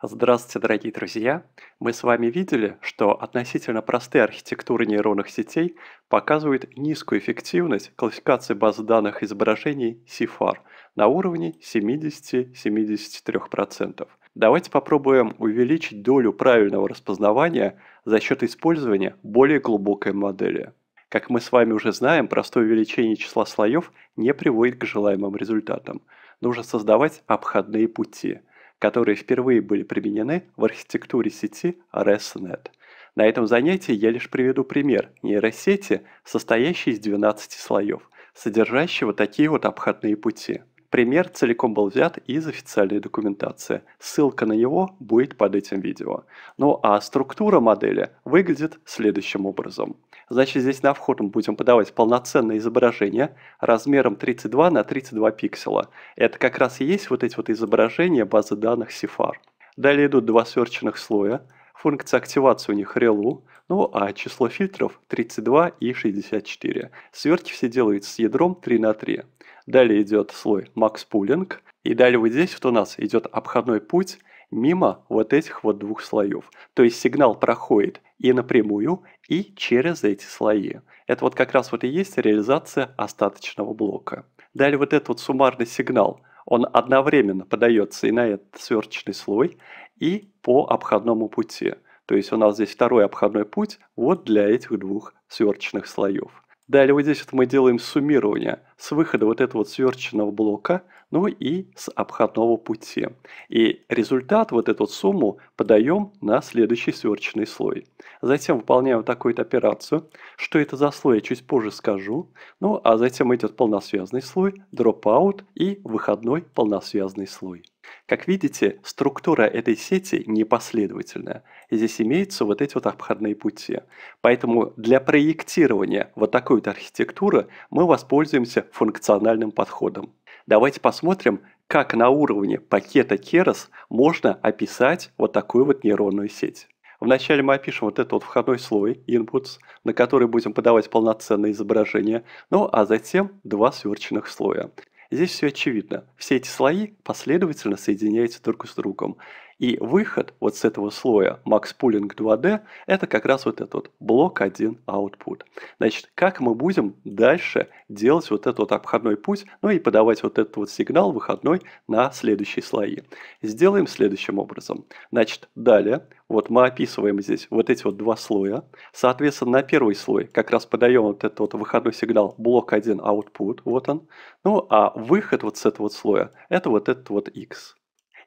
Здравствуйте, дорогие друзья! Мы с вами видели, что относительно простые архитектуры нейронных сетей показывают низкую эффективность классификации баз данных изображений CIFAR на уровне 70-73%. Давайте попробуем увеличить долю правильного распознавания за счет использования более глубокой модели. Как мы с вами уже знаем, простое увеличение числа слоев не приводит к желаемым результатам. Нужно создавать обходные пути – которые впервые были применены в архитектуре сети ResNet. На этом занятии я лишь приведу пример нейросети, состоящей из 12 слоев, содержащего такие вот обходные пути. Пример целиком был взят из официальной документации. Ссылка на него будет под этим видео. Ну а структура модели выглядит следующим образом. Значит, здесь на вход мы будем подавать полноценное изображение размером 32 на 32 пикселя. Это как раз и есть вот эти вот изображения базы данных CIFAR. Далее идут два сверченных слоя. Функция активации у них ReLU, ну а число фильтров 32 и 64. Сверки все делают с ядром 3 на 3. Далее идет слой Max Pooling. И далее вот здесь вот у нас идет обходной путь мимо вот этих вот двух слоев. То есть сигнал проходит и напрямую, и через эти слои. Это вот как раз вот и есть реализация остаточного блока. Далее вот этот вот суммарный сигнал, он одновременно подается и на этот сверточный слой, и по обходному пути. То есть у нас здесь второй обходной путь вот для этих двух сверточных слоев. Далее вот здесь вот мы делаем суммирование с выхода вот этого вот сверченного блока, ну и с обходного пути. И результат, вот эту сумму, подаем на следующий сверченный слой. Затем выполняем такую-то операцию. Что это за слой, я чуть позже скажу. Ну а затем идет полносвязный слой, дропаут и выходной полносвязный слой. Как видите, структура этой сети непоследовательная. Здесь имеются вот эти вот обходные пути. Поэтому для проектирования вот такой вот архитектуры мы воспользуемся функциональным подходом. Давайте посмотрим, как на уровне пакета Keras можно описать вот такую вот нейронную сеть. Вначале мы опишем вот этот вот входной слой inputs, на который будем подавать полноценное изображение, ну а затем два сверченных слоя. Здесь все очевидно. Все эти слои последовательно соединяются друг с другом. И выход вот с этого слоя Max Pooling 2D – это как раз вот этот блок 1 output. Значит, как мы будем дальше делать вот этот вот обходной путь, ну и подавать вот этот вот сигнал выходной на следующие слои. Сделаем следующим образом. Значит, далее вот мы описываем здесь вот эти вот два слоя. Соответственно, на первый слой как раз подаем вот этот вот выходной сигнал блок 1 output, вот он. Ну, а выход вот с этого вот слоя – это вот этот вот X.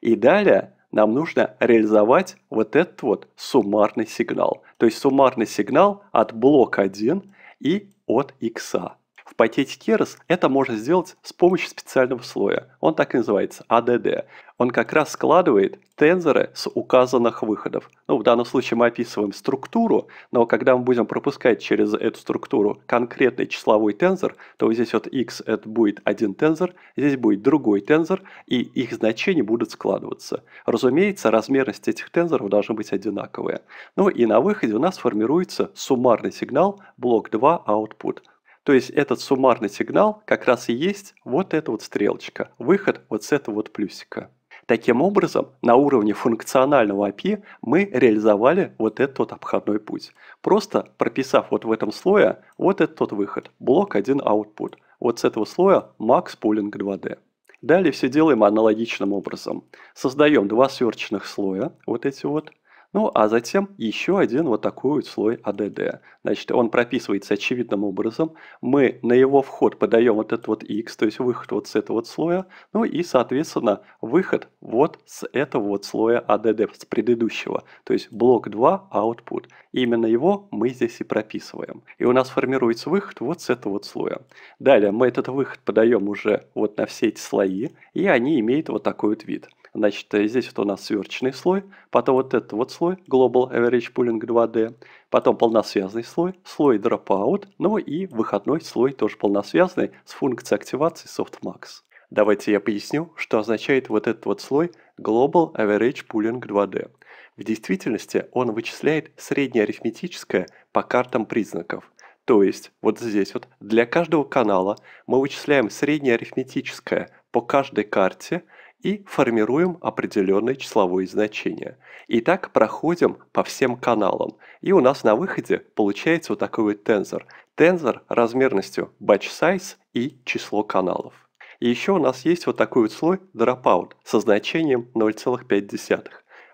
И далее нам нужно реализовать вот этот вот суммарный сигнал. То есть суммарный сигнал от блока 1 и от ИКСА. В пакете Keras это можно сделать с помощью специального слоя. Он так и называется, ADD. А он как раз складывает тензоры с указанных выходов. Ну, в данном случае мы описываем структуру, но когда мы будем пропускать через эту структуру конкретный числовой тензор, то вот здесь вот x это будет один тензор, здесь будет другой тензор, и их значения будут складываться. Разумеется, размерность этих тензоров должна быть одинаковая. Ну и на выходе у нас формируется суммарный сигнал блок 2 output. То есть этот суммарный сигнал как раз и есть вот эта вот стрелочка, выход вот с этого вот плюсика. Таким образом, на уровне функционального API мы реализовали вот этот вот обходной путь, просто прописав вот в этом слое вот этот тот выход, блок 1 output, вот с этого слоя max pooling 2D. Далее все делаем аналогичным образом. Создаем два сверчных слоя, вот эти вот, ну, а затем еще один вот такой вот слой ADD. А Значит, он прописывается очевидным образом. Мы на его вход подаем вот этот вот X, то есть выход вот с этого вот слоя. Ну и, соответственно, выход вот с этого вот слоя ADD, а с предыдущего. То есть блок 2, output. Именно его мы здесь и прописываем. И у нас формируется выход вот с этого вот слоя. Далее мы этот выход подаем уже вот на все эти слои, и они имеют вот такой вот вид. Значит, э, здесь вот у нас сверчный слой, потом вот этот вот слой, Global Average Pooling 2D, потом полносвязный слой, слой Dropout, ну и выходной слой тоже полносвязный с функцией активации softmax. Давайте я поясню, что означает вот этот вот слой Global Average Pooling 2D. В действительности он вычисляет среднее арифметическое по картам признаков. То есть вот здесь вот для каждого канала мы вычисляем среднее арифметическое по каждой карте – и формируем определенные числовые значения. И так проходим по всем каналам. И у нас на выходе получается вот такой вот тензор. Тензор размерностью batch size и число каналов. И еще у нас есть вот такой вот слой dropout со значением 0,5.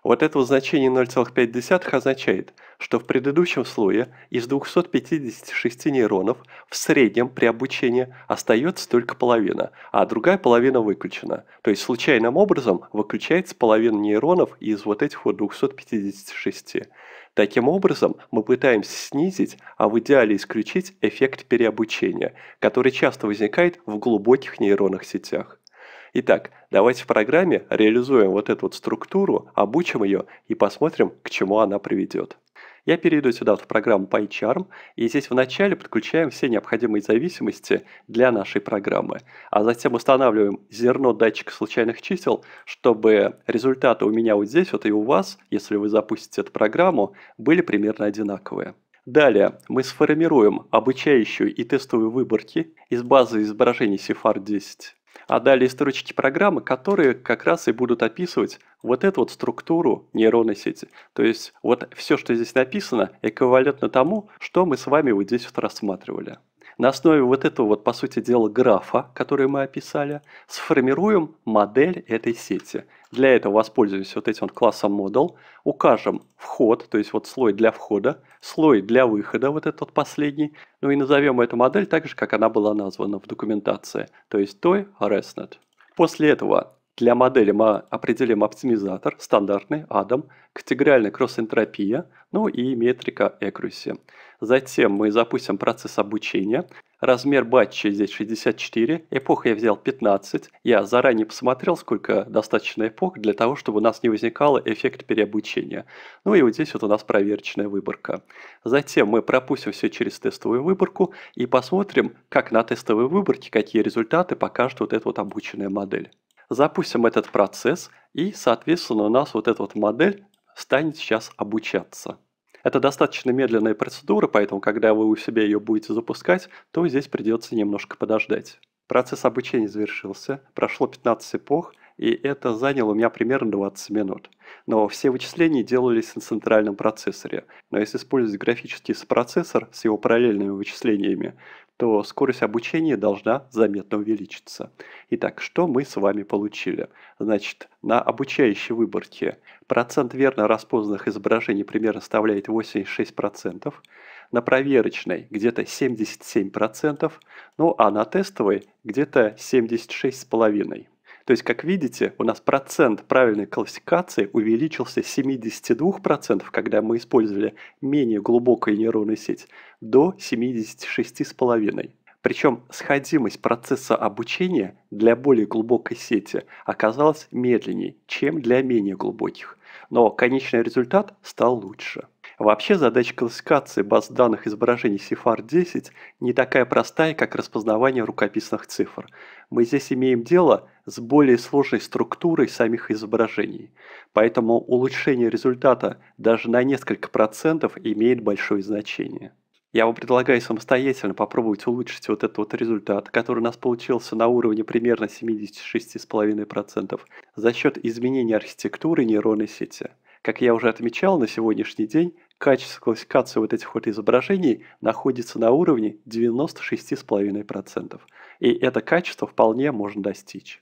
Вот это значение 0,5 означает, что в предыдущем слое из 256 нейронов в среднем при обучении остается только половина, а другая половина выключена. То есть случайным образом выключается половина нейронов из вот этих вот 256. Таким образом, мы пытаемся снизить, а в идеале исключить эффект переобучения, который часто возникает в глубоких нейронных сетях. Итак, давайте в программе реализуем вот эту вот структуру, обучим ее и посмотрим, к чему она приведет. Я перейду сюда в программу PyCharm, и здесь вначале подключаем все необходимые зависимости для нашей программы, а затем устанавливаем зерно датчика случайных чисел, чтобы результаты у меня вот здесь вот и у вас, если вы запустите эту программу, были примерно одинаковые. Далее мы сформируем обучающую и тестовую выборки из базы изображений CIFAR 10. А далее строчки программы, которые как раз и будут описывать вот эту вот структуру нейронной сети. То есть вот все, что здесь написано, эквивалентно тому, что мы с вами вот здесь вот рассматривали. На основе вот этого вот, по сути дела, графа, который мы описали, сформируем модель этой сети. Для этого воспользуемся вот этим вот классом model, укажем вход, то есть вот слой для входа, слой для выхода, вот этот последний, ну и назовем эту модель так же, как она была названа в документации, то есть той ResNet. После этого для модели мы определим оптимизатор, стандартный, ADAM, категориальная кросс-энтропия, ну и метрика accuracy. Затем мы запустим процесс обучения. Размер батча здесь 64, эпоха я взял 15. Я заранее посмотрел, сколько достаточно эпох для того, чтобы у нас не возникало эффект переобучения. Ну и вот здесь вот у нас проверочная выборка. Затем мы пропустим все через тестовую выборку и посмотрим, как на тестовой выборке, какие результаты покажет вот эта вот обученная модель запустим этот процесс, и, соответственно, у нас вот эта вот модель станет сейчас обучаться. Это достаточно медленная процедура, поэтому, когда вы у себя ее будете запускать, то здесь придется немножко подождать. Процесс обучения завершился, прошло 15 эпох, и это заняло у меня примерно 20 минут. Но все вычисления делались на центральном процессоре. Но если использовать графический сопроцессор с его параллельными вычислениями, то скорость обучения должна заметно увеличиться. Итак, что мы с вами получили? Значит, на обучающей выборке процент верно распознанных изображений примерно составляет 86%, на проверочной где-то 77%, ну а на тестовой где-то 76,5%. То есть, как видите, у нас процент правильной классификации увеличился с 72%, когда мы использовали менее глубокую нейронную сеть, до 76,5%. Причем сходимость процесса обучения для более глубокой сети оказалась медленнее, чем для менее глубоких. Но конечный результат стал лучше. Вообще задача классификации баз данных изображений CIFAR-10 не такая простая, как распознавание рукописных цифр. Мы здесь имеем дело с более сложной структурой самих изображений, поэтому улучшение результата даже на несколько процентов имеет большое значение. Я вам предлагаю самостоятельно попробовать улучшить вот этот вот результат, который у нас получился на уровне примерно 76,5% за счет изменения архитектуры нейронной сети. Как я уже отмечал, на сегодняшний день качество классификации вот этих вот изображений находится на уровне 96,5%. И это качество вполне можно достичь.